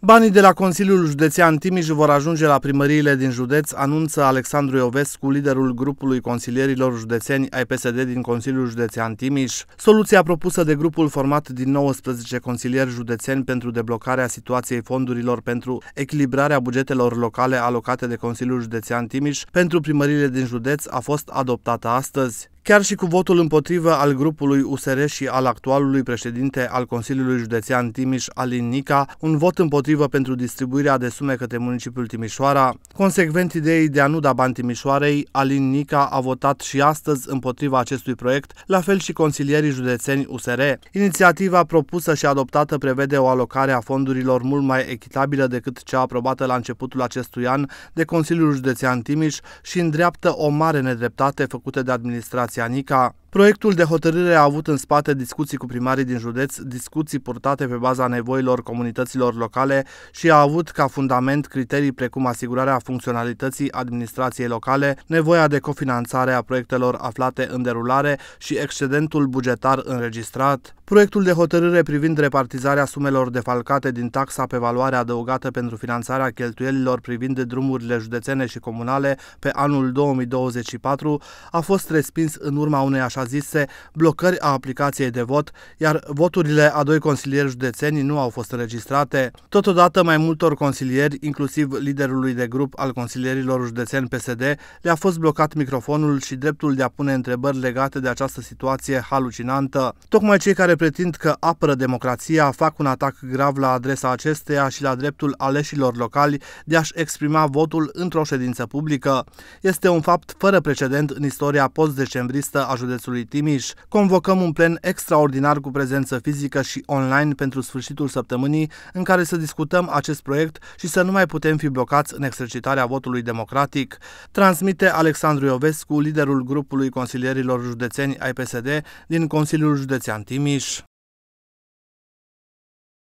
Banii de la Consiliul Județean Timiș vor ajunge la primăriile din județ, anunță Alexandru Iovescu, liderul grupului consilierilor județeni ai PSD din Consiliul Județean Timiș. Soluția propusă de grupul format din 19 consilieri județeni pentru deblocarea situației fondurilor pentru echilibrarea bugetelor locale alocate de Consiliul Județean Timiș pentru primăriile din județ a fost adoptată astăzi. Chiar și cu votul împotrivă al grupului USR și al actualului președinte al Consiliului Județean Timiș, Alin Nica, un vot împotrivă pentru distribuirea de sume către municipiul Timișoara, consecvent ideii de a nu da bani Timișoarei, Alin Nica a votat și astăzi împotriva acestui proiect, la fel și consilierii județeni USR. Inițiativa propusă și adoptată prevede o alocare a fondurilor mult mai echitabilă decât cea aprobată la începutul acestui an de Consiliul Județean Timiș și îndreaptă o mare nedreptate făcută de administrație janika Proiectul de hotărâre a avut în spate discuții cu primarii din județ, discuții purtate pe baza nevoilor comunităților locale și a avut ca fundament criterii precum asigurarea funcționalității administrației locale, nevoia de cofinanțare a proiectelor aflate în derulare și excedentul bugetar înregistrat. Proiectul de hotărâre privind repartizarea sumelor defalcate din taxa pe valoare adăugată pentru finanțarea cheltuielilor privind drumurile județene și comunale pe anul 2024 a fost respins în urma unei așa așa zise blocări a aplicației de vot, iar voturile a doi consilieri județeni nu au fost înregistrate. Totodată, mai multor consilieri, inclusiv liderului de grup al consilierilor județeni PSD, le-a fost blocat microfonul și dreptul de a pune întrebări legate de această situație halucinantă. Tocmai cei care pretind că apără democrația fac un atac grav la adresa acesteia și la dreptul aleșilor locali de a-și exprima votul într-o ședință publică. Este un fapt fără precedent în istoria post-decembristă a județului județului Timiș. Convocăm un plen extraordinar cu prezență fizică și online pentru sfârșitul săptămânii în care să discutăm acest proiect și să nu mai putem fi blocați în exercitarea votului democratic. Transmite Alexandru Iovescu, liderul grupului consilierilor județeni ai PSD din Consiliul Județean Timiș.